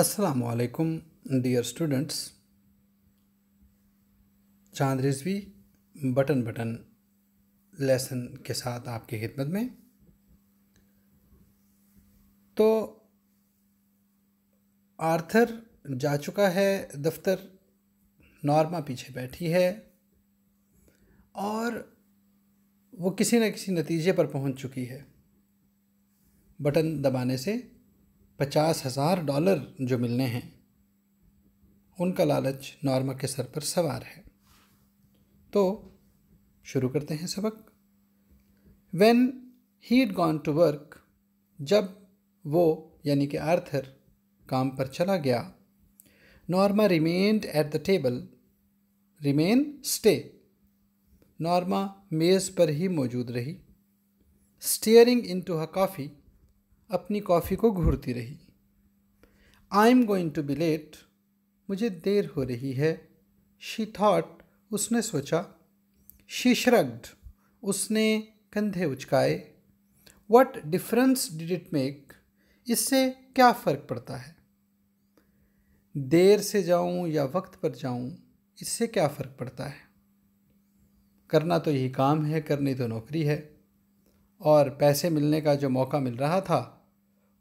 अस्सलाम वालेकुम dear students चांद रिजवी बटन बटन लेसन के साथ आपकी खिदमत में तो आर्थर जा चुका है दफ्तर नॉर्मा पीछे बैठी है और वो किसी न किसी नतीजे पर पहुंच चुकी है बटन दबाने से पचास हज़ार डॉलर जो मिलने हैं उनका लालच नॉर्मा के सर पर सवार है तो शुरू करते हैं सबक when he gone to work जब वो यानी कि आर्थर काम पर चला गया Norma remained at the table remain stay Norma मेज़ पर ही मौजूद रही staring into her coffee अपनी कॉफ़ी को घूरती रही I am going to be late मुझे देर हो रही है शी थॉट उसने सोचा शी श्रग्ड उसने कंधे उचकाए what difference did it make इससे क्या फ़र्क पड़ता है देर से जाऊं या वक्त पर जाऊं इससे क्या फ़र्क पड़ता है करना तो यही काम है करनी तो नौकरी है और पैसे मिलने का जो मौका मिल रहा था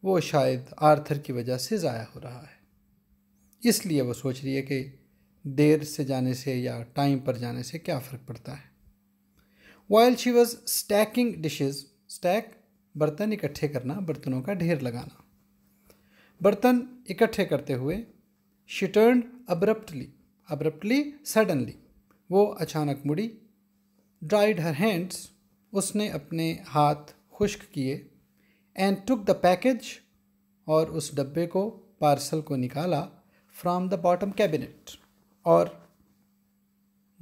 वो शायद आर्थर की वजह से ज़ाया हो रहा है इसलिए वो सोच रही है कि देर से जाने से या टाइम पर जाने से क्या फ़र्क पड़ता है while she was stacking dishes stack बर्तन इकट्ठे करना बर्तनों का ढेर लगाना बर्तन इकट्ठे करते हुए she turn abruptly abruptly suddenly वो अचानक मुड़ी ड्राइड हर हैंड्स उसने अपने हाथ खुश्क किए एंड टुक द पैकेज और उस डब्बे को पार्सल को निकाला फ्रॉम द बॉटम कैबिनेट और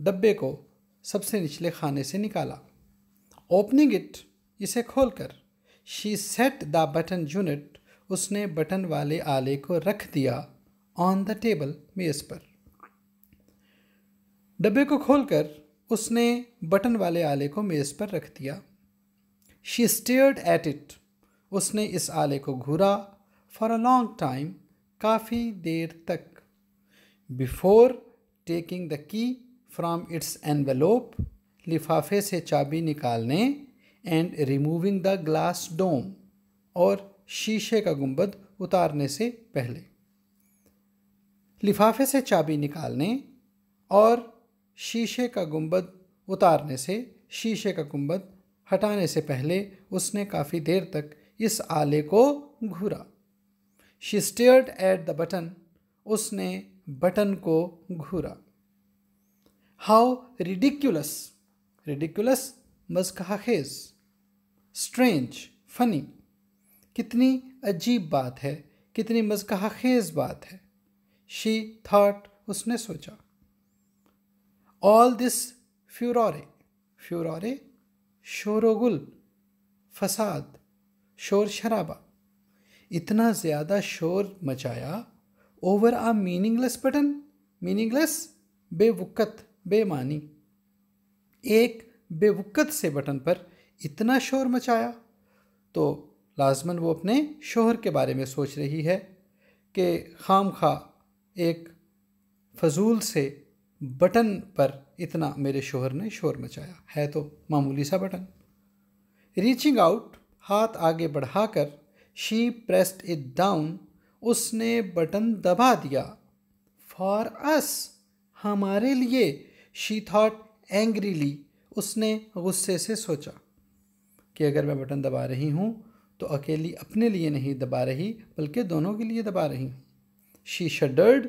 डब्बे को सबसे निचले खाने से निकाला ओपनिंग इट इसे खोलकर she set the button unit उसने बटन वाले आले को रख दिया ऑन द टेबल मेज़ पर डब्बे को खोलकर उसने बटन वाले आले को मेज़ पर रख दिया शी स्टेयर्ड एट इट उसने इस आले को घूरा फॉर अ लॉन्ग टाइम काफ़ी देर तक before taking the key from its envelope लिफाफे से चाबी निकालने and removing the glass dome और शीशे का गुंबद उतारने से पहले लिफाफे से चाबी निकालने और शीशे का गुंबद उतारने से शीशे का गुंबद हटाने से पहले उसने काफ़ी देर तक इस आले को घूरा she stared at the button उसने बटन को घूरा हाउ रिडिक्यूलस रिडिक्यूलस मजकहा खेज स्ट्रेंज फनी कितनी अजीब बात है कितनी मजकहा खेज बात है शी थाट उसने सोचा ऑल दिस फ्यूरोरे फ्यूरोरे शोरोगुल फसाद शोर शराबा इतना ज़्यादा शोर मचाया over a meaningless button meaningless बेवक़त बेमानी एक बेवक़त से बटन पर इतना शोर मचाया तो लाजमन वो अपने शोहर के बारे में सोच रही है कि खाम खा एक फजूल से बटन पर इतना मेरे शोहर ने शोर मचाया है तो मामूली सा बटन रीचिंग आउट हाथ आगे बढ़ाकर शी प्रेस्ड इट डाउन उसने बटन दबा दिया फॉर अस हमारे लिए शी थॉट एंग्रीली उसने गुस्से से सोचा कि अगर मैं बटन दबा रही हूँ तो अकेली अपने लिए नहीं दबा रही बल्कि दोनों के लिए दबा रही हूँ शी शडर्ड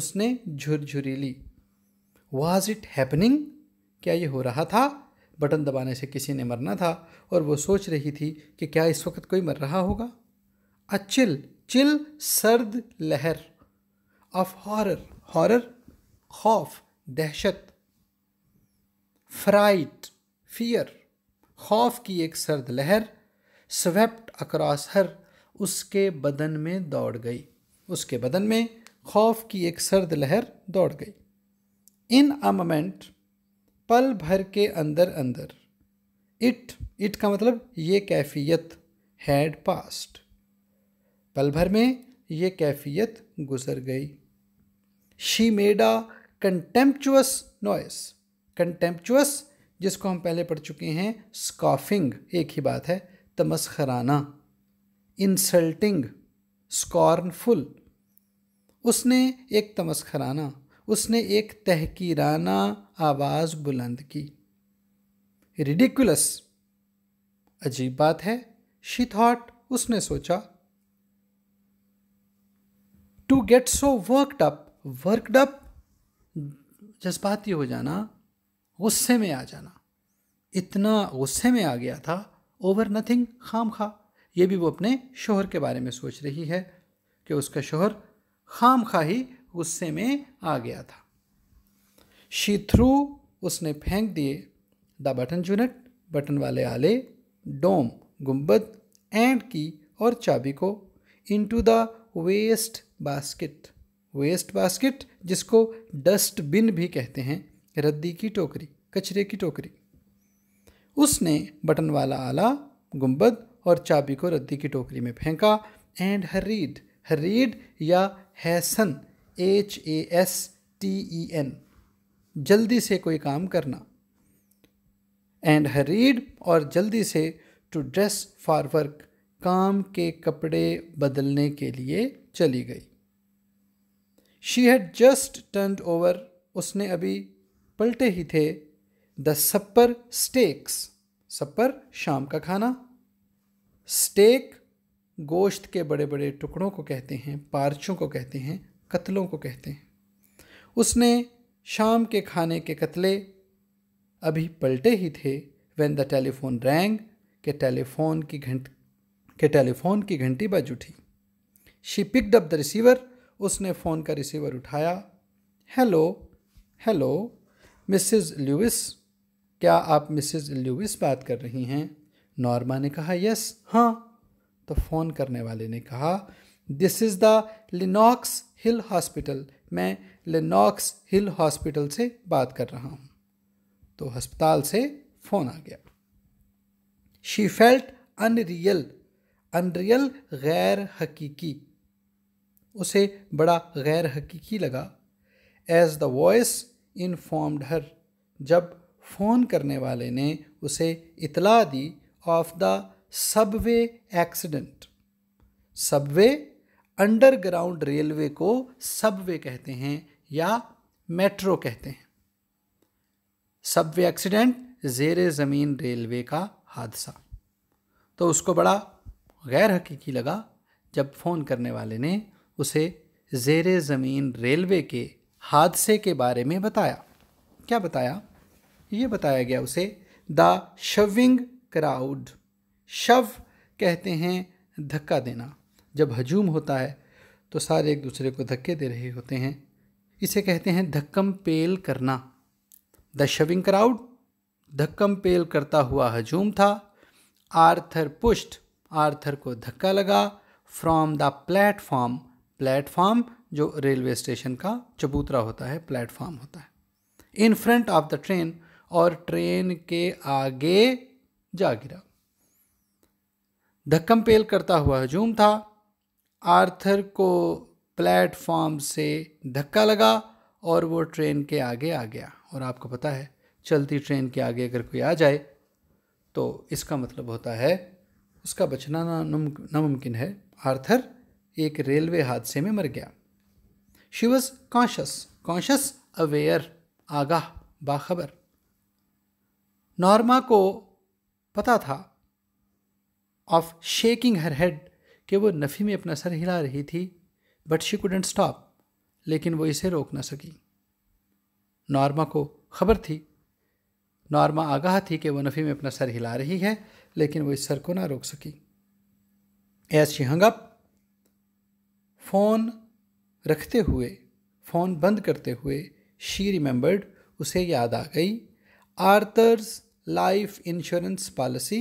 उसने झुरझुरी ली वाज इट हैपनिंग क्या ये हो रहा था बटन दबाने से किसी ने मरना था और वो सोच रही थी कि क्या इस वक्त कोई मर रहा होगा अचिल चिल सर्द लहर ऑफ हॉरर हॉरर खौफ दहशत फ्राइट फियर खौफ की एक सर्द लहर स्वेप्ट अक्रॉस हर उसके बदन में दौड़ गई उसके बदन में खौफ की एक सर्द लहर दौड़ गई इन अममेंट पल भर के अंदर अंदर इट इट का मतलब ये कैफियत हैड पास्ट पल भर में ये कैफियत गुजर गई she made contemptuous noise contemptuous जिसको हम पहले पढ़ चुके हैं स्कॉफिंग एक ही बात है तमस्खराना इंसल्टिंग स्कॉर्नफुल उसने एक तमस्खराना उसने एक तहकीराना आवाज़ बुलंद की रिडिकुलस अजीब बात है शी थॉट उसने सोचा to get so worked up worked up जज्बाती हो जाना गुस्से में आ जाना इतना गुस्से में आ गया था ओवर नथिंग खाम खा ये भी वो अपने शोहर के बारे में सोच रही है कि उसका शोहर खाम खा ही गुस्से में आ गया था शी थ्रू उसने फेंक दिए द बटन चुनट बटन वाले आले डोम गुम्बद एंड की और चाबी को into the waste basket waste basket dustbin भी कहते हैं रद्दी की टोकरी कचरे की टोकरी उसने बटन वाला आला गुम्बद और चाबी को रद्दी की टोकरी में फेंका एंड हरीड हरीड या hasten H A S T E N जल्दी से कोई काम करना एंड हरीड और जल्दी से टू ड्रेस फॉर वर्क काम के कपड़े बदलने के लिए चली गई she had just turn over उसने अभी पलटे ही थे द सप्पर स्टेक्स सप्पर शाम का खाना स्टेक गोश्त के बड़े बड़े टुकड़ों को कहते हैं पार्चों को कहते हैं कत्लों को कहते हैं उसने शाम के खाने के कत्ले अभी पलटे ही थे वेन द टेलीफोन रैंग के टेलीफोन की घंट के टेलीफोन की घंटी बज उठी she picked up the receiver उसने फ़ोन का रिसीवर उठाया हेलो हेलो मिसिस ल्यूइस क्या आप मिसिज़ ल्यूइस बात कर रही हैं नॉर्मा ने कहा यस हाँ तो फ़ोन करने वाले ने कहा this is the Lenox Hill hospital मैं लिनॉक्स हिल हॉस्पिटल से बात कर रहा हूँ तो अस्पताल से फ़ोन आ गया शी फेल्ट अनरियल अनरियल गैर हकीकी उसे बड़ा गैर हकीकी लगा as the voice informed her जब फ़ोन करने वाले ने उसे इतला दी of the subway accident subway underground railway को सबवे कहते हैं या मेट्रो कहते हैं सबवे एक्सीडेंट जेर ज़मीन रेलवे का हादसा तो उसको बड़ा गैर हकीकी लगा जब फ़ोन करने वाले ने उसे जेर ज़मीन रेलवे के हादसे के बारे में बताया क्या बताया ये बताया गया उसे द शविंग क्राउड शव कहते हैं धक्का देना जब हजूम होता है तो सारे एक दूसरे को धक्के दे रहे होते हैं इसे कहते हैं धक्कम पेल करना द शविंग क्राउड धक्कम पेल करता हुआ हजूम था आर्थर पुष्ट आर्थर को धक्का लगा फ्रॉम द प्लेटफॉर्म प्लेटफॉर्म जो रेलवे स्टेशन का चबूतरा होता है प्लेटफॉर्म होता है in front of the train और ट्रेन के आगे जा गिरा धक्कम पेल करता हुआ हजूम था आर्थर को प्लेटफॉर्म से धक्का लगा और वो ट्रेन के आगे आ गया और आपको पता है चलती ट्रेन के आगे अगर कोई आ जाए तो इसका मतलब होता है उसका बचना नामुमकिन है आर्थर एक रेलवे हादसे में मर गया she was conscious conscious aware आगाह बाखबर नॉर्मा को पता था ऑफ शेकिंग हर हेड कि वो नफ़ी में अपना सर हिला रही थी बट शी कुडेंट स्टॉप लेकिन वो इसे रोक ना सकी नॉर्मा को खबर थी नॉर्मा आगाह थी कि वो नफ़ी में अपना सर हिला रही है लेकिन वो इस सर को ना रोक सकी एज शी हंगअप फ़ोन रखते हुए फ़ोन बंद करते हुए शी रिमेंबर्ड उसे याद आ गई Arthur's life insurance policy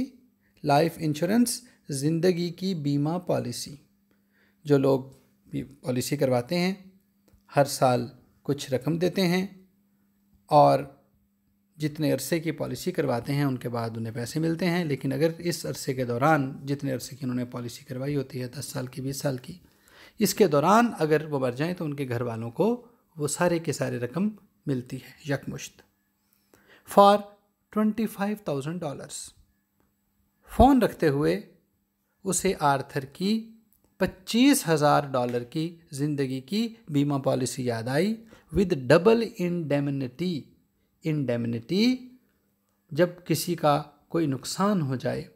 life insurance ज़िंदगी की बीमा पॉलिसी जो लोग पॉलिसी करवाते हैं हर साल कुछ रकम देते हैं और जितने अरसे की पॉलिसी करवाते हैं उनके बाद उन्हें पैसे मिलते हैं लेकिन अगर इस अरसे के दौरान जितने अरसे की उन्होंने पॉलिसी करवाई होती है दस साल की बीस साल की इसके दौरान अगर वो मर जाएँ तो उनके घर वालों को वो सारे के सारे रकम मिलती है यकमुश्त for twenty five thousand dollars phone रखते हुए उसे आर्थर की पच्चीस हज़ार डॉलर की ज़िंदगी की बीमा पॉलिसी याद आई विद डबल इनडेमिनिटी इनडेमिनिटी जब किसी का कोई नुकसान हो जाए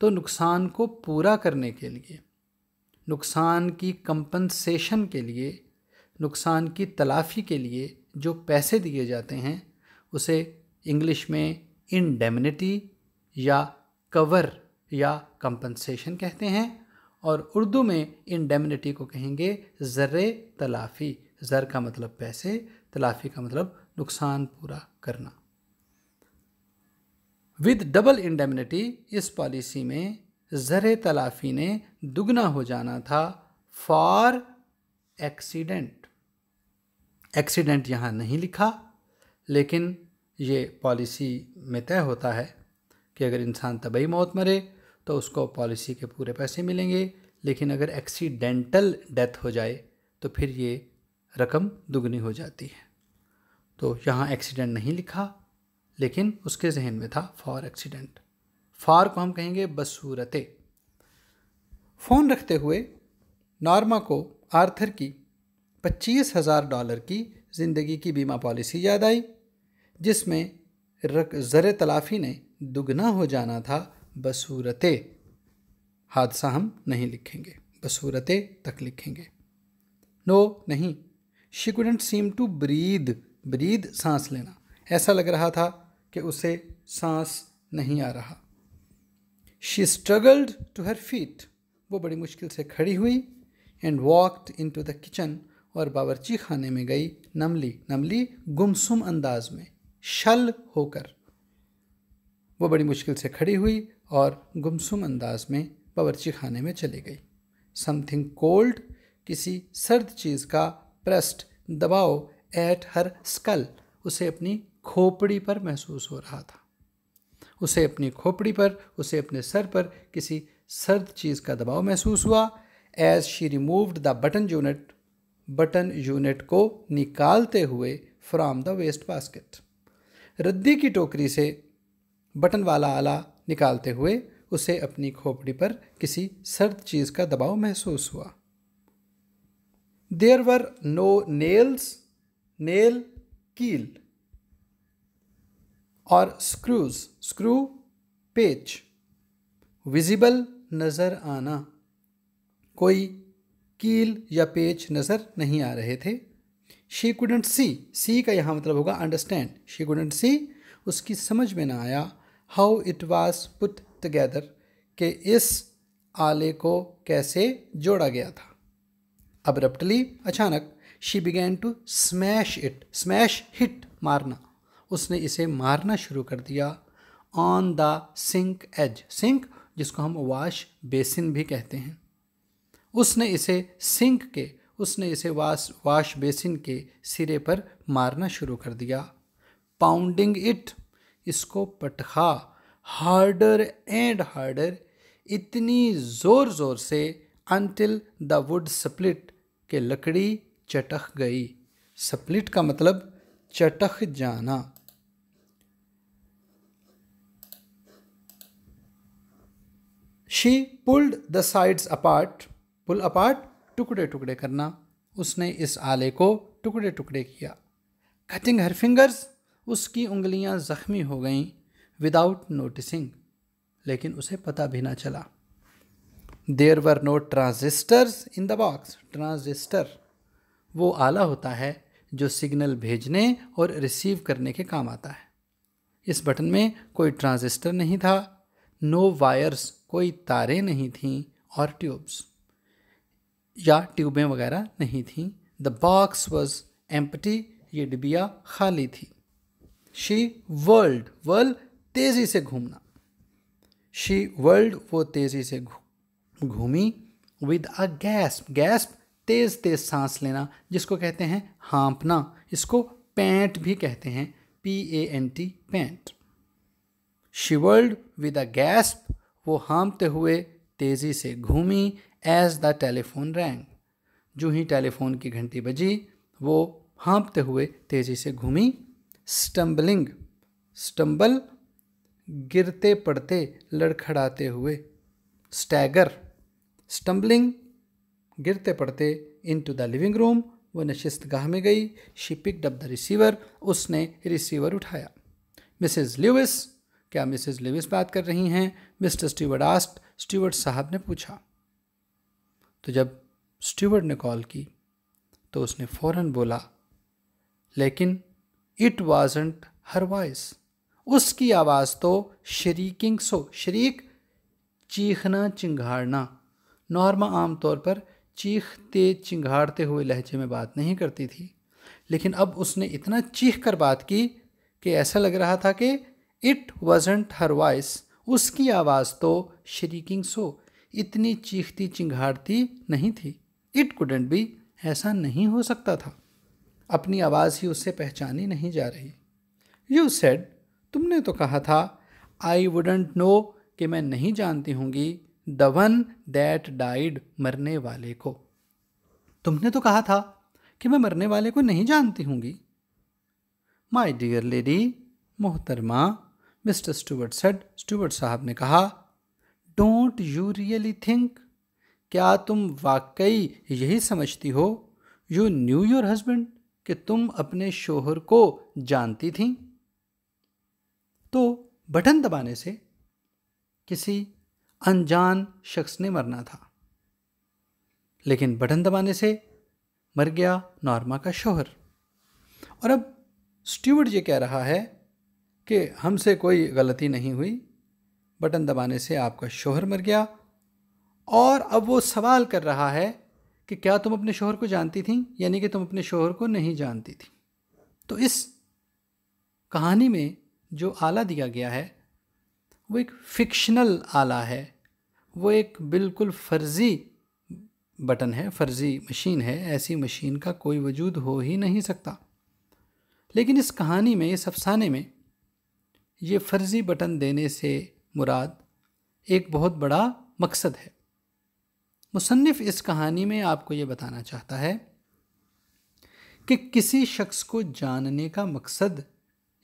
तो नुकसान को पूरा करने के लिए नुकसान की कंपनसेशन के लिए नुकसान की तलाफ़ी के लिए जो पैसे दिए जाते हैं उसे इंग्लिश में इनडेमिनिटी या कवर या कंपनसेशन कहते हैं और उर्दू में इंडेमनिटी को कहेंगे ज़र्र तलाफ़ी ज़र का मतलब पैसे तलाफ़ी का मतलब नुकसान पूरा करना विद डबल इंडेमिनिटी इस पॉलिसी में ज़र तलाफ़ी ने दुगना हो जाना था फॉर एक्सीडेंट एक्सीडेंट यहाँ नहीं लिखा लेकिन ये पॉलिसी में तय होता है कि अगर इंसान तबई मौत मरे तो उसको पॉलिसी के पूरे पैसे मिलेंगे लेकिन अगर एक्सीडेंटल डेथ हो जाए तो फिर ये रकम दुगनी हो जाती है तो यहाँ एक्सीडेंट नहीं लिखा लेकिन उसके जहन में था फॉर एक्सीडेंट फार को हम कहेंगे बसूरते फ़ोन रखते हुए नॉर्मा को आर्थर की पच्चीस हज़ार डॉलर की ज़िंदगी की बीमा पॉलिसी याद आई जिसमें रक ज़र तलाफ़ी ने दुगना हो जाना था बसूरते हादसा हम नहीं लिखेंगे बसूरते तक लिखेंगे नो नहीं she couldn't seem to breathe breathe सांस लेना ऐसा लग रहा था कि उसे सांस नहीं आ रहा she struggled to her feet वो बड़ी मुश्किल से खड़ी हुई and walked into the kitchen और बावरची खाने में गई नमली नमली गुमसुम अंदाज में शल होकर वो बड़ी मुश्किल से खड़ी हुई और गुमसुम अंदाज में बावरची खाने में चली गई समथिंग कोल्ड किसी सर्द चीज़ का प्रेस्ट दबाव एट हर स्कल उसे अपनी खोपड़ी पर महसूस हो रहा था उसे अपनी खोपड़ी पर उसे अपने सर पर किसी सर्द चीज़ का दबाव महसूस हुआ as she removed the button unit button unit को निकालते हुए फ्रॉम द वेस्ट बास्केट रद्दी की टोकरी से बटन वाला आला निकालते हुए उसे अपनी खोपड़ी पर किसी सर्द चीज़ का दबाव महसूस हुआ there were no nails nail कील और स्क्रूज स्क्रू पेच विजिबल नज़र आना कोई कील या पेच नज़र नहीं आ रहे थे शी कुडेंट सी सी का यहाँ मतलब होगा अंडरस्टैंड शी कुडेंट सी उसकी समझ में ना आया how it was put together के इस आले को कैसे जोड़ा गया था अब्रप्टली अचानक she began to smash it smash hit मारना उसने इसे मारना शुरू कर दिया on the sink as sink जिसको हम वाश बेसिन भी कहते हैं उसने इसे सिंक के उसने इसे वाश वाश बेसिन के सिरे पर मारना शुरू कर दिया पाउंडिंग इट इसको पटखा हार्डर एंड हार्डर इतनी ज़ोर ज़ोर से अनटिल द वुड स्प्लिट के लकड़ी चटख गई स्प्लिट का मतलब चटख जाना she pulled the sides apart pull apart टुकड़े टुकड़े करना उसने इस आले को टुकड़े टुकड़े किया कटिंग हर फिंगर्स उसकी उंगलियां ज़ख्मी हो गईं विदाउट नोटिसिंग लेकिन उसे पता भी ना चला there were no transistors in the box transistor वो आला होता है जो सिग्नल भेजने और रिसीव करने के काम आता है इस बटन में कोई ट्रांजिस्टर नहीं था नो वायर्स कोई तारें नहीं थीं और ट्यूब्स या ट्यूबें वगैरह नहीं थीं द बॉक्स वॉज एम्पटी ये डिबिया खाली थी शी वर्ल्ड वर्ल्ड तेज़ी से घूमना शी वर्ल्ड वो तेज़ी से घूमी विद अ गैस्प गैस्प तेज़ तेज़ सांस लेना जिसको कहते हैं हाँपना इसको पैंट भी कहते हैं P A N T pant she whirled with a gasp वो हाँपते हुए तेज़ी से घूमी एज द टेलीफोन रैंग जो ही टेलीफोन की घंटी बजी वो हाँपते हुए तेज़ी से घूमी स्टम्बलिंग स्टम्बल गिरते पड़ते लड़खड़ाते हुए स्टैगर स्टम्बलिंग गिरते पड़ते into the living room वह नशिस्त गाह में गई she picked up the receiver उसने रिसीवर उठाया मिसिज लिविस क्या मिसिज लिविस बात कर रही हैं मिस्टर स्टीवर्ड आस्ट स्टीवर्ड साहब ने पूछा तो जब स्टीवर्ड ने कॉल की तो उसने फ़ौरन बोला लेकिन इट वॉजेंट हर वॉइस उसकी आवाज़ तो शरीकिंग सो शरीक चीखना चिंगाड़ना नॉर्मा आमतौर पर चीखते चिंगाड़ते हुए लहजे में बात नहीं करती थी लेकिन अब उसने इतना चीख कर बात की कि ऐसा लग रहा था कि इट वजेंट हर वॉइस उसकी आवाज़ तो शरीकिंग सो इतनी चीखती चिंगाड़ती नहीं थी इट कुडेंट भी ऐसा नहीं हो सकता था अपनी आवाज़ ही उससे पहचानी नहीं जा रही यू सेड तुमने तो कहा था आई वुडेंट नो कि मैं नहीं जानती होंगी द वन दैट डाइड मरने वाले को तुमने तो कहा था कि मैं मरने वाले को नहीं जानती होंगी माई डियर लेडी मोहतरमा मिस्टर स्टूवर्ट सेड स्टूवर्ट साहब ने कहा डोंट यू रियली थिंक क्या तुम वाकई यही समझती हो यू न्यू योर हस्बैंड कि तुम अपने शोहर को जानती थी तो बटन दबाने से किसी अनजान शख्स ने मरना था लेकिन बटन दबाने से मर गया नॉर्मा का शोहर और अब स्टीवर्ड ये कह रहा है कि हमसे कोई गलती नहीं हुई बटन दबाने से आपका शोहर मर गया और अब वो सवाल कर रहा है कि क्या तुम अपने शोहर को जानती थी यानी कि तुम अपने शोहर को नहीं जानती थी तो इस कहानी में जो आला दिया गया है वो एक फिक्शनल आला है वो एक बिल्कुल फर्जी बटन है फर्जी मशीन है ऐसी मशीन का कोई वजूद हो ही नहीं सकता लेकिन इस कहानी में इस अफसाने में ये फर्जी बटन देने से मुराद एक बहुत बड़ा मकसद है मुसनफ़ इस कहानी में आपको ये बताना चाहता है कि किसी शख्स को जानने का मकसद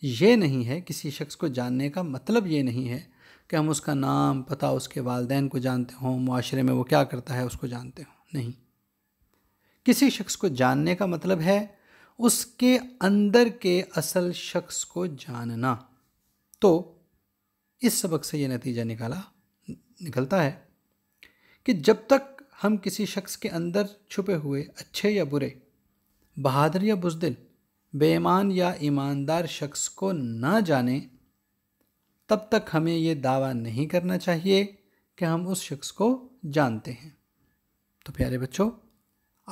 ये नहीं है किसी शख्स को जानने का मतलब ये नहीं है कि हम उसका नाम पता उसके वालदेन को जानते हों माशरे में वो क्या करता है उसको जानते हों नहीं किसी शख्स को जानने का मतलब है उसके अंदर के असल शख्स को जानना तो इस सबक से ये नतीजा निकाला निकलता है कि जब तक हम किसी शख्स के अंदर छुपे हुए अच्छे या बुरे बहादुर या बुजदिल बेईमान या ईमानदार शख्स को ना जाने तब तक हमें ये दावा नहीं करना चाहिए कि हम उस शख्स को जानते हैं तो प्यारे बच्चों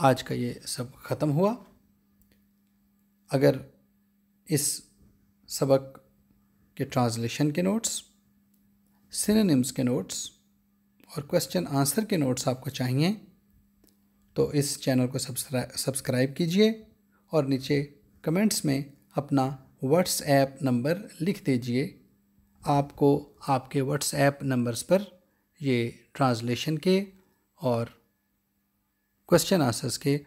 आज का ये सब ख़त्म हुआ अगर इस सबक के ट्रांसलेशन के नोट्स सिनेम्स के नोट्स और क्वेश्चन आंसर के नोट्स आपको चाहिए तो इस चैनल को सब्सक्राइब कीजिए और नीचे कमेंट्स में अपना व्हाट्सएप नंबर लिख दीजिए आपको आपके व्हाट्सएप नंबर्स पर ये ट्रांसलेशन के और क्वेश्चन आंसर्स के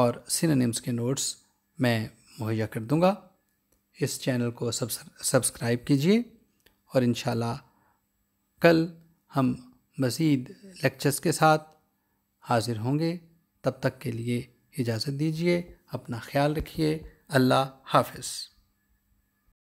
और सिनोनिम्स के नोट्स मैं मुहैया कर दूंगा इस चैनल को सब्सक्राइब कीजिए और इन कल हम मज़ीद लेक्चर्स के साथ हाज़िर होंगे तब तक के लिए इजाज़त दीजिए अपना ख्याल रखिए अल्लाह हाफिज़